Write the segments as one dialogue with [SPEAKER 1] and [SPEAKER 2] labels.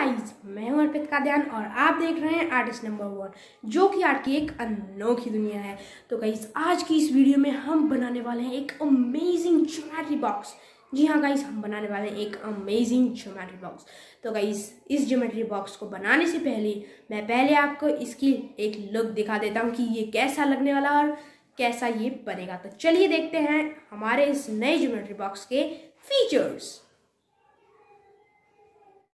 [SPEAKER 1] guys मैं हूं अर्पित का ध्यान और आप देख रहे हैं आर्टिस्ट नंबर वन जो कि आर्ट की एक अनोखी दुनिया है तो गाइस आज की इस वीडियो में हम बनाने वाले हैं एक अमेजिंग ज्योमेट्री बॉक्स जी हाँ गाइस हम बनाने वाले हैं एक अमेजिंग ज्योमेट्री बॉक्स तो गाइस इस ज्योमेट्री बॉक्स को बनाने से पहले मैं पहले आपको इसकी एक लुक दिखा देता हूँ कि ये कैसा लगने वाला और कैसा ये बनेगा तो चलिए देखते हैं हमारे इस नए ज्योमेट्री बॉक्स के फीचर्स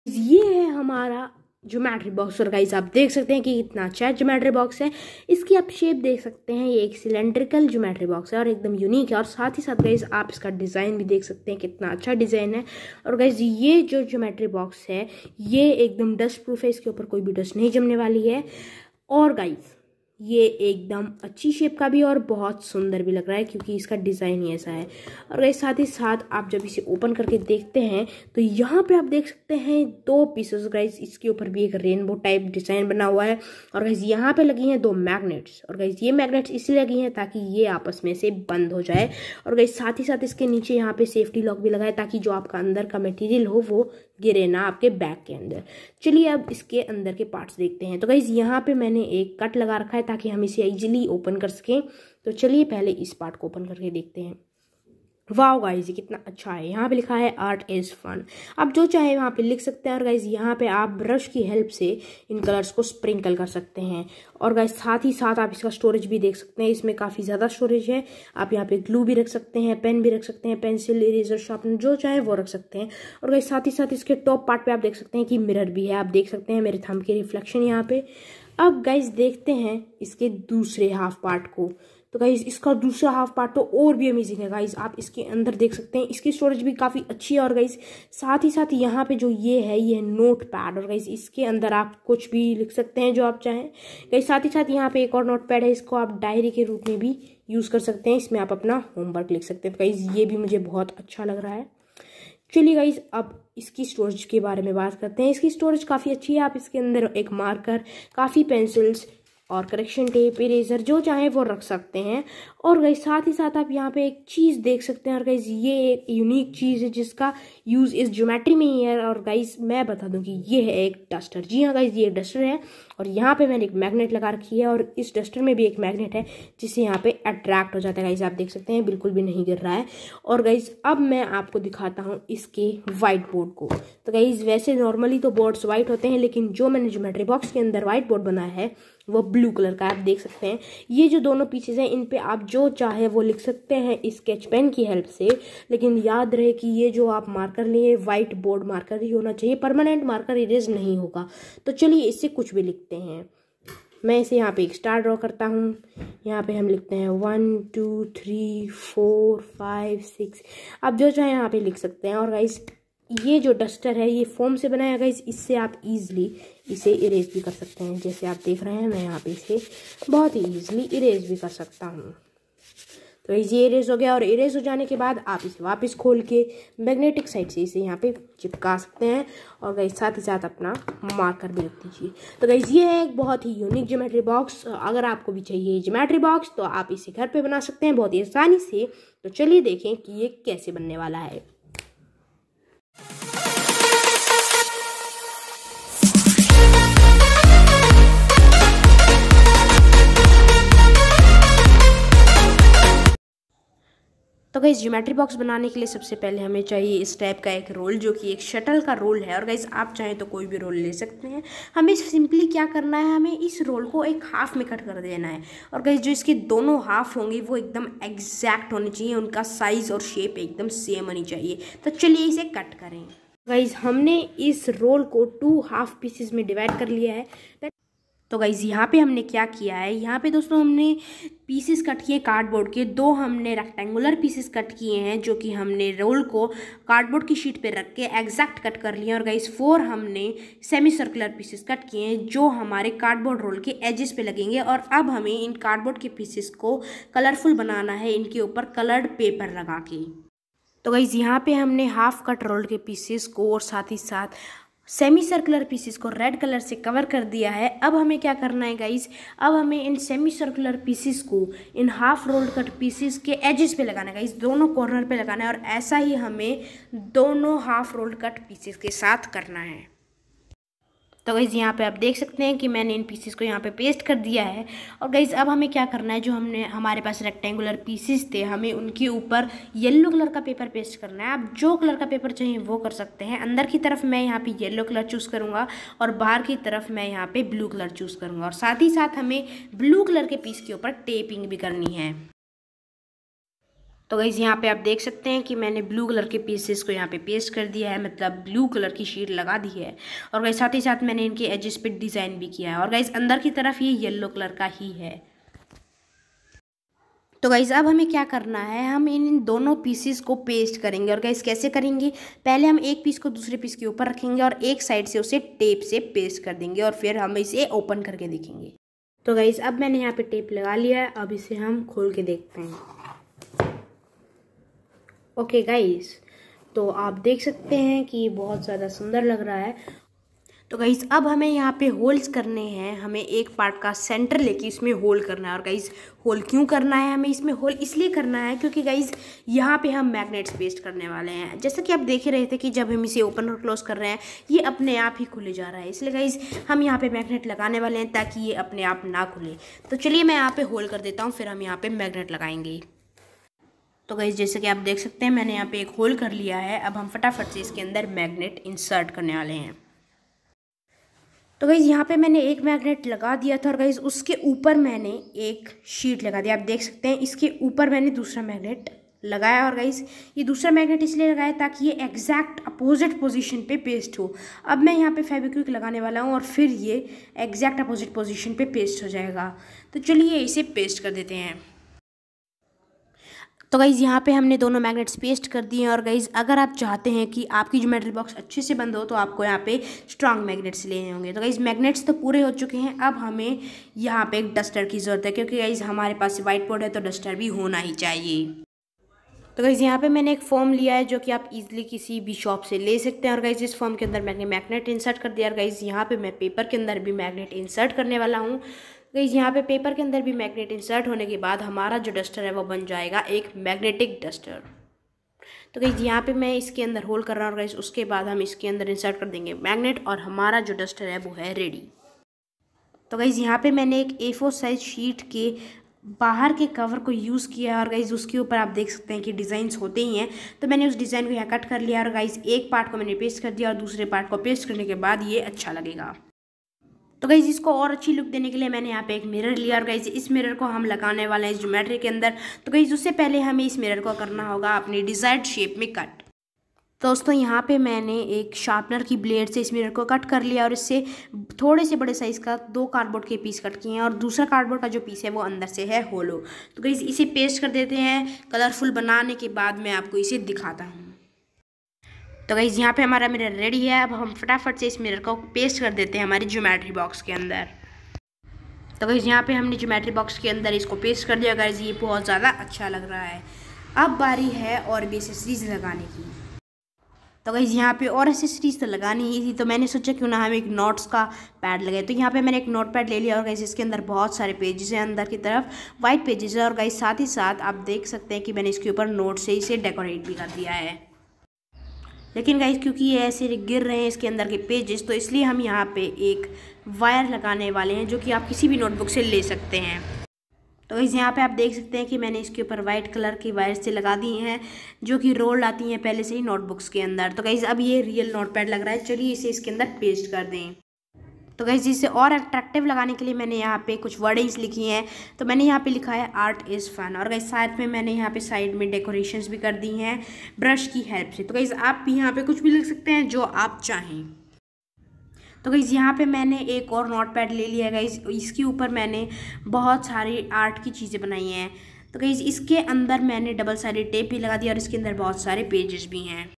[SPEAKER 1] ये है हमारा जोमेट्री बॉक्स और गाइस आप देख सकते हैं कि इतना अच्छा जोमेट्री बॉक्स है इसकी आप शेप देख सकते हैं ये एक सिलेंड्रिकल जोमेट्री बॉक्स है और एकदम यूनिक है और साथ ही साथ गाइस आप इसका डिज़ाइन भी देख सकते हैं कितना अच्छा डिज़ाइन है और गाइस ये जो जोमेट्री बॉक्स है ये एकदम डस्ट प्रूफ है इसके ऊपर कोई भी डस्ट नहीं जमने वाली है और गाइज़ ये एकदम अच्छी शेप का भी और बहुत सुंदर भी लग रहा है क्योंकि इसका डिज़ाइन ही ऐसा है और इस साथ ही साथ आप जब इसे ओपन करके देखते हैं तो यहाँ पे आप देख सकते हैं दो पीसेस गाइज इसके ऊपर भी एक रेनबो टाइप डिज़ाइन बना हुआ है और गाइज यहाँ पे लगी हैं दो मैग्नेट्स और गाइज ये मैग्नेट्स इसलिए लगी हैं ताकि ये आपस में से बंद हो जाए और गाइज साथ ही साथ इसके नीचे यहाँ पर सेफ्टी लॉक भी लगाए ताकि जो आपका अंदर का मटीरियल हो वो गिरे ना आपके बैग के अंदर चलिए अब इसके अंदर के पार्ट्स देखते हैं तो गाइज यहाँ पे मैंने एक कट लगा रखा है ताकि हम इसे इजीली ओपन कर सकें तो चलिए पहले इस पार्ट को ओपन करके देखते हैं वाओ गाइज ये कितना अच्छा है यहाँ पे लिखा है आर्ट इज़ फन आप जो चाहे वहाँ पे लिख सकते हैं और गाइज यहाँ पे आप ब्रश की हेल्प से इन कलर्स को स्प्रिंकल कर सकते हैं और गाइज साथ ही साथ आप इसका स्टोरेज भी देख सकते हैं इसमें काफ़ी ज़्यादा स्टोरेज है आप यहाँ पे ग्लू भी रख सकते हैं पेन भी रख सकते हैं पेंसिल इरेजर शार्पनर जो चाहे वो रख सकते हैं और गाइज साथ ही साथ इसके टॉप पार्ट पर आप देख सकते हैं कि मिरर भी है आप देख सकते हैं मेरे थम के रिफ्लेक्शन यहाँ पर अब गाइज देखते हैं इसके दूसरे हाफ पार्ट को तो गाइज इसका दूसरा हाफ पार्ट तो और भी अमेजिंग है गाइज आप इसके अंदर देख सकते हैं इसकी स्टोरेज भी काफ़ी अच्छी है और गाइज साथ ही साथ यहाँ पे जो ये है ये नोट पैड और गाइज इसके अंदर आप कुछ भी लिख सकते हैं जो आप चाहें गाइज साथ ही साथ यहाँ पे एक और नोट पैड है इसको आप डायरी के रूप में भी यूज़ कर सकते हैं इसमें आप अपना होमवर्क लिख सकते हैं गाइज ये भी मुझे बहुत अच्छा लग रहा है चलिए गाइज अब इसकी स्टोरेज के बारे में बात करते हैं इसकी स्टोरेज काफ़ी अच्छी है आप इसके अंदर एक मार्कर काफ़ी पेंसिल्स और करेक्शन टेप इरेजर जो चाहे वो रख सकते हैं और गई साथ ही साथ आप यहाँ पे एक चीज़ देख सकते हैं और गाइज ये एक यूनिक चीज़ है जिसका यूज़ इस ज्योमेट्री में ही है और गाइज मैं बता दूँ कि ये है एक डस्टर जी हाँ गाइज ये डस्टर है और यहाँ पे मैंने एक मैग्नेट लगा रखी है और इस डस्टर में भी एक मैग्नेट है जिससे यहाँ पे अट्रैक्ट हो जाता है गाइज आप देख सकते हैं बिल्कुल भी नहीं गिर रहा है और गाइज अब मैं आपको दिखाता हूँ इसके वाइट बोर्ड को तो गाइज वैसे नॉर्मली तो बोर्ड्स वाइट होते हैं लेकिन जो मैंने ज्योमेट्री बॉक्स के अंदर वाइट बोर्ड बनाया है वो ब्लू कलर का आप देख सकते हैं ये जो दोनों पीसेज हैं इन पे आप जो चाहे वो लिख सकते हैं स्केच पेन की हेल्प से लेकिन याद रहे कि ये जो आप मार्कर लिए वाइट बोर्ड मार्कर ही होना चाहिए परमानेंट मार्कर इरेज नहीं होगा तो चलिए इससे कुछ भी लिखते हैं मैं इसे यहाँ पे एक स्टार ड्रॉ करता हूँ यहाँ पे हम लिखते हैं one two three four five six आप जो चाहे यहाँ पे लिख सकते हैं और गाइस ये जो डस्टर है ये फोम से बनाया गया इससे आप इजीली इसे इरेज भी कर सकते हैं जैसे आप देख रहे हैं मैं यहाँ पे इसे बहुत ही ईजिली इरेज भी कर सकता हूँ तो ये इरेज हो गया और इरेज हो जाने के बाद आप इसे वापस खोल के मैग्नेटिक साइड से इसे यहाँ पे चिपका सकते हैं और गई साथ ही साथ अपना मार्कर भी रख दीजिए तो गई ये है एक बहुत ही यूनिक ज्योमेट्री बॉक्स अगर आपको भी चाहिए ज्योमेट्री बॉक्स तो आप इसे घर पे बना सकते हैं बहुत ही आसानी से तो चलिए देखें कि ये कैसे बनने वाला है तो गाइज़ ज्योमेट्री बॉक्स बनाने के लिए सबसे पहले हमें चाहिए इस टाइप का एक रोल जो कि एक शटल का रोल है और गाइज़ आप चाहें तो कोई भी रोल ले सकते हैं हमें सिंपली क्या करना है हमें इस रोल को एक हाफ़ में कट कर देना है और गाइज़ जो इसके दोनों हाफ़ होंगे वो एकदम एग्जैक्ट होने चाहिए उनका साइज़ और शेप एकदम सेम होनी चाहिए तो चलिए इसे कट करें गाइज़ हमने इस रोल को टू हाफ पीसेस में डिवाइड कर लिया है तो गाइज़ यहाँ पे हमने क्या किया है यहाँ पे दोस्तों हमने पीसेस कट किए कार्डबोर्ड के दो हमने रेक्टेंगुलर पीसेस कट किए हैं जो कि हमने रोल को कार्डबोर्ड की शीट पे रख के एग्जैक्ट कट कर लिए और गाइज़ फोर हमने सेमी सर्कुलर पीसेस कट किए हैं जो हमारे कार्डबोर्ड रोल के एजेस पे लगेंगे और अब हमें इन कार्डबोर्ड के पीसेस को कलरफुल बनाना है इनके ऊपर कलर्ड पेपर लगा के तो गाइज़ यहाँ पे हमने हाफ़ कट रोल के पीसेस को और साथ ही साथ सेमी सर्कुलर पीसेस को रेड कलर से कवर कर दिया है अब हमें क्या करना है गाइस अब हमें इन सेमी सर्कुलर पीसेस को इन हाफ रोल्ड कट पीसेस के एजेस पे लगाना है गाइस दोनों कॉर्नर पे लगाना है और ऐसा ही हमें दोनों हाफ रोल्ड कट पीसेस के साथ करना है तो गईज़ यहाँ पे आप देख सकते हैं कि मैंने इन पीसेस को यहाँ पे पेस्ट कर दिया है और गईज़ अब हमें क्या करना है जो हमने हमारे पास रेक्टेंगुलर पीसेस थे हमें उनके ऊपर येलो कलर का पेपर पेस्ट करना है आप जो कलर का पेपर चाहिए वो कर सकते हैं अंदर की तरफ मैं यहाँ पे येलो कलर चूज़ करूँगा और बाहर की तरफ मैं यहाँ पर ब्लू कलर चूज़ करूँगा और साथ ही साथ हमें ब्लू कलर के पीस के ऊपर टेपिंग भी करनी है तो गाइज यहाँ पे आप देख सकते हैं कि मैंने ब्लू कलर के पीसेस को यहाँ पे पेस्ट कर दिया है मतलब ब्लू कलर की शीट लगा दी है और गई साथ ही साथ मैंने इनके एजेस पे डिज़ाइन भी किया है और गाइज अंदर की तरफ ये येल्लो कलर का ही है तो गाइज़ अब हमें क्या करना है हम इन दोनों पीसेस को पेस्ट करेंगे और गाइज़ कैसे करेंगे पहले हम एक पीस को दूसरे पीस के ऊपर रखेंगे और एक साइड से उसे टेप से पेस्ट कर देंगे और फिर हम इसे ओपन करके देखेंगे तो गाइज़ अब मैंने यहाँ पे टेप लगा लिया है अब इसे हम खोल के देखते हैं ओके गाइस तो आप देख सकते हैं कि बहुत ज़्यादा सुंदर लग रहा है तो गाइस अब हमें यहाँ पे होल्स करने हैं हमें एक पार्ट का सेंटर लेके इसमें होल करना है और गाइस होल क्यों करना है हमें इसमें होल इसलिए करना है क्योंकि गाइस यहाँ पे हम मैग्नेट्स पेस्ट करने वाले हैं जैसा कि आप देख रहे थे कि जब हम इसे ओपन और क्लोज कर रहे हैं ये अपने आप ही खुले जा रहा है इसलिए गाइज हम यहाँ पर मैगनेट लगाने वाले हैं ताकि ये अपने आप ना खुले तो चलिए मैं यहाँ पर होल कर देता हूँ फिर हम यहाँ पर मैगनेट लगाएंगे तो गई जैसे कि आप देख सकते हैं मैंने यहाँ पे एक होल कर लिया है अब हम फटाफट से इसके अंदर मैग्नेट इंसर्ट करने वाले हैं तो गई यहाँ पे मैंने एक मैग्नेट लगा दिया था और गई उसके ऊपर मैंने एक शीट लगा दिया आप देख सकते हैं इसके ऊपर मैंने दूसरा मैग्नेट लगाया और गईज ये दूसरा मैग्नेट इसलिए लगाया ताकि ये एग्जैक्ट अपोजिट पोजीशन पे पेस्ट हो अब मैं यहाँ पे फेविक्विक लगाने वाला हूँ और फिर ये एग्जैक्ट अपोजिट पोजिशन पर पेस्ट हो जाएगा तो चलिए इसे पेस्ट कर देते हैं तो गाइज़ यहाँ पे हमने दोनों मैग्नेट्स पेस्ट कर दिए हैं और गाइज़ अगर आप चाहते हैं कि आपकी ज्योमेट्री बॉक्स अच्छे से बंद हो तो आपको यहाँ पे स्ट्रांग मैग्नेट्स लेने होंगे तो गाइज़ मैग्नेट्स तो पूरे हो चुके हैं अब हमें यहाँ पे एक डस्टर की ज़रूरत है क्योंकि गाइज़ हमारे पास वाइट बोर्ड है तो डस्टर भी होना ही चाहिए तो गाइज़ यहाँ पे मैंने एक फॉर्म लिया है जो कि आप इजीली किसी भी शॉप से ले सकते हैं और गाइज़ इस फॉर्म के अंदर मैंने मैग्नेट इंसर्ट कर दिया और गाइज़ यहाँ पे मैं पेपर के अंदर भी मैग्नेट इंसर्ट करने वाला हूँ गई यहाँ पे पेपर के अंदर भी मैग्नेट इंसर्ट होने के बाद हमारा जो डस्टर है वो बन जाएगा एक मैग्नेटिक डस्टर तो गई यहाँ पे मैं इसके अंदर होल कर रहा हूँ गई उसके बाद हम इसके अंदर इंसर्ट कर देंगे मैग्नेट और हमारा जो डस्टर है वो है रेडी तो गई यहाँ पे मैंने एक ए साइज शीट के बाहर के कवर को यूज़ किया और गाइज उसके ऊपर आप देख सकते हैं कि डिज़ाइंस होते ही हैं तो मैंने उस डिज़ाइन को यहाँ कट कर लिया और गाइज एक पार्ट को मैंने पेस्ट कर दिया और दूसरे पार्ट को पेस्ट करने के बाद ये अच्छा लगेगा तो गई इसको और अच्छी लुक देने के लिए मैंने यहाँ पे एक मिरर लिया और गई इस मिरर को हम लगाने वाले हैं ज्योमेट्री के अंदर तो गई उससे पहले हमें इस मिरर को करना होगा अपनी डिज़ायर्ड शेप में कट दोस्तों यहाँ पे मैंने एक शार्पनर की ब्लेड से इस मिरर को कट कर लिया और इससे थोड़े से बड़े साइज़ का दो कार्डबोर्ड के पीस कट किए हैं और दूसरा कार्डबोर्ड का जो पीस है वो अंदर से है होलो तो गई इसे पेस्ट कर देते हैं कलरफुल बनाने के बाद मैं आपको इसे दिखाता हूँ तो गई यहाँ पे हमारा मिरर रेडी है अब हम फटाफट से इस मिरर को पेस्ट कर देते हैं हमारी ज्योमेट्री बॉक्स के अंदर तो गई यहाँ पे हमने ज्योमेट्री बॉक्स के अंदर इसको पेस्ट कर दिया गई ये बहुत ज़्यादा अच्छा लग रहा है अब बारी है और भी एसेसरीज लगाने की तो गई यहाँ पे और एसेसरीज तो लगानी ही थी तो मैंने सोचा क्यों ना हम एक नोट्स का पैड लगाए तो यहाँ पे मैंने एक नोट पैड ले लिया और गई इसके अंदर बहुत सारे पेजेस हैं अंदर की तरफ वाइट पेजेस है और गई साथ ही साथ आप देख सकते हैं कि मैंने इसके ऊपर नोट से इसे डेकोरेट भी कर दिया है लेकिन गाइज क्योंकि ये ऐसे गिर रहे हैं इसके अंदर के पेजेस तो इसलिए हम यहाँ पे एक वायर लगाने वाले हैं जो कि आप किसी भी नोटबुक से ले सकते हैं तो इस यहाँ पे आप देख सकते हैं कि मैंने इसके ऊपर वाइट कलर की वायर से लगा दी हैं जो कि रोल आती हैं पहले से ही नोटबुक्स के अंदर तो गाइज़ अब ये रियल नोट लग रहा है चलिए इसे इसके अंदर पेस्ट कर दें तो गई जिसे और अट्रैक्टिव लगाने के लिए मैंने यहाँ पे कुछ वर्डिंग्स लिखी हैं तो मैंने यहाँ पे लिखा है आर्ट इज़ फन और गई साथ में मैंने यहाँ पे साइड में डेकोरेशंस भी कर दी हैं ब्रश की हेल्प से तो गई आप भी यहाँ पे कुछ भी लिख सकते हैं जो आप चाहें तो गई यहाँ पे मैंने एक और नोट पैड ले लिया है गई इसके ऊपर मैंने बहुत सारी आर्ट की चीज़ें बनाई हैं तो गई इसके अंदर मैंने डबल साइड टेप भी लगा दिया और इसके अंदर बहुत सारे पेजेस भी हैं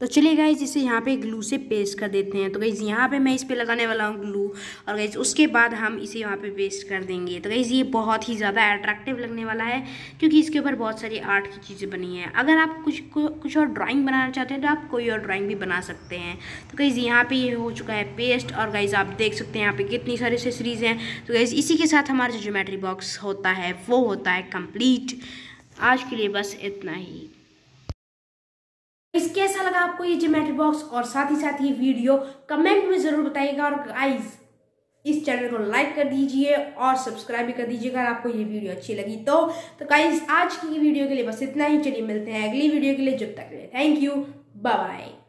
[SPEAKER 1] तो चलिए गाइज इसे यहाँ पे ग्लू से पेस्ट कर देते हैं तो गाइज़ यहाँ पे मैं इस पर लगाने वाला हूँ ग्लू और गाइज उसके बाद हम इसे यहाँ पे पेस्ट कर देंगे तो गाइज़ ये बहुत ही ज़्यादा अट्रैक्टिव लगने वाला है क्योंकि इसके ऊपर बहुत सारी आर्ट की चीज़ें बनी हैं अगर आप कुछ कुछ और ड्राइंग बनाना चाहते हैं तो आप कोई और ड्राइंग भी बना सकते हैं तो गाइज़ यहाँ पर ये हो चुका है पेस्ट और गाइज़ आप देख सकते हैं यहाँ पर कितनी सारी सेसरीज हैं तो गाइज़ इसी के साथ हमारा जो ज्योमेट्री बॉक्स होता है वो होता है कम्प्लीट आज के लिए बस इतना ही गाइस कैसा लगा आपको ये जोमेट्री बॉक्स और साथ ही साथ ये वीडियो कमेंट में ज़रूर बताइएगा और गाइस इस चैनल को लाइक कर दीजिए और सब्सक्राइब भी कर दीजिएगा अगर आपको ये वीडियो अच्छी लगी तो तो गाइस आज की वीडियो के लिए बस इतना ही चलिए मिलते हैं अगली वीडियो के लिए जब तक लिए थैंक यू बाय